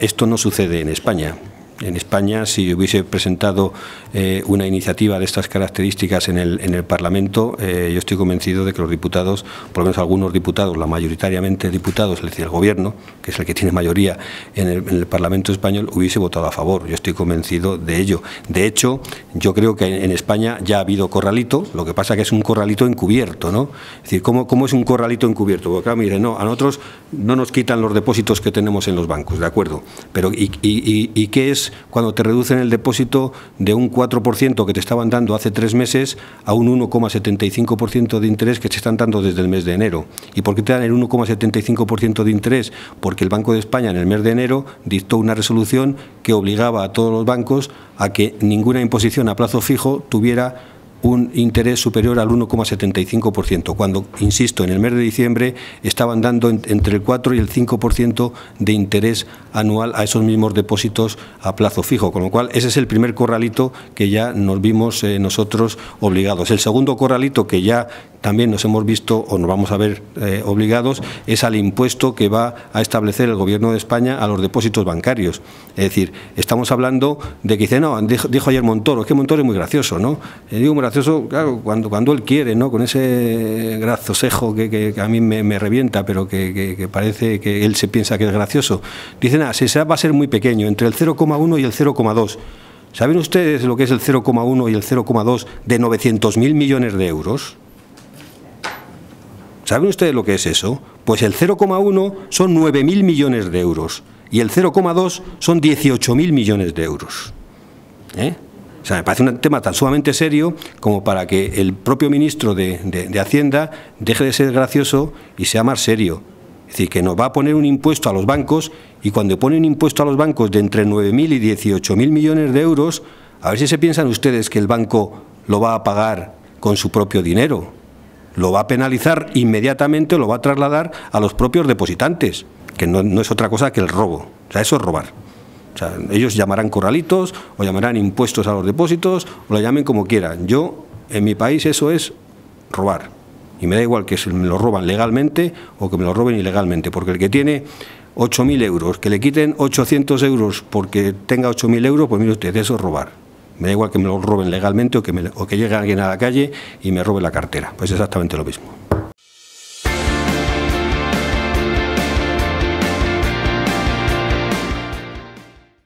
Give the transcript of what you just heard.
Esto no sucede en España en España, si hubiese presentado eh, una iniciativa de estas características en el, en el Parlamento, eh, yo estoy convencido de que los diputados, por lo menos algunos diputados, la mayoritariamente diputados, es decir, el Gobierno, que es el que tiene mayoría en el, Parlamento español, hubiese votado a favor. Yo estoy convencido de ello. De hecho, yo creo que en, España ya ha habido corralito, lo que pasa que es un corralito encubierto, ¿no? Es decir, ¿cómo, cómo es un corralito encubierto? Porque claro, mire, no, a nosotros no nos quitan los depósitos que tenemos en los bancos, ¿de acuerdo? Pero y qué es cuando te reducen el depósito de un 4% que te estaban dando hace tres meses a un 1,75% de interés que te están dando desde el mes de enero. ¿Y por qué te dan el 1,75% de interés? Porque el Banco de España en el mes de enero dictó una resolución que obligaba a todos los bancos a que ninguna imposición a plazo fijo tuviera un interés superior al 1,75%, cuando, insisto, en el mes de diciembre estaban dando entre el 4 y el 5% de interés anual a esos mismos depósitos a plazo fijo, con lo cual ese es el primer corralito que ya nos vimos eh, nosotros obligados. El segundo corralito que ya también nos hemos visto o nos vamos a ver eh, obligados es al impuesto que va a establecer el Gobierno de España a los depósitos bancarios. Es decir, estamos hablando de que dice, no, dijo, ayer Montoro, es que Montoro es muy gracioso, ¿no? Eh, digo muy gracioso, claro, cuando, cuando él quiere, ¿no? Con ese grazosejo que, que, a mí me, revienta, pero que, parece que él se piensa que es gracioso. Dice, nada, se va a ser muy pequeño, entre el 0,1 y el 0,2. ¿Saben ustedes lo que es el 0,1 y el 0,2 de 900.000 millones de euros? ¿Saben ustedes lo que es eso? Pues el 0,1 son 9.000 millones de euros y el 0,2 son 18.000 millones de euros. ¿Eh? O sea, me parece un tema tan sumamente serio como para que el propio ministro de, de, Hacienda deje de ser gracioso y sea más serio. Es decir, que nos va a poner un impuesto a los bancos y cuando pone un impuesto a los bancos de entre 9.000 y 18.000 millones de euros, a ver si se piensan ustedes que el banco lo va a pagar con su propio dinero lo va a penalizar inmediatamente, lo va a trasladar a los propios depositantes, que no, es otra cosa que el robo. O sea, eso es robar. O sea, ellos llamarán corralitos o llamarán impuestos a los depósitos o lo llamen como quieran. Yo, en mi país, eso es robar. Y me da igual que me lo roban legalmente o que me lo roben ilegalmente, porque el que tiene 8.000 euros, que le quiten 800 euros porque tenga 8.000 euros, pues mire usted, eso es robar. Me da igual que me lo roben legalmente o que, llegue alguien a la calle y me robe la cartera. Pues exactamente lo mismo.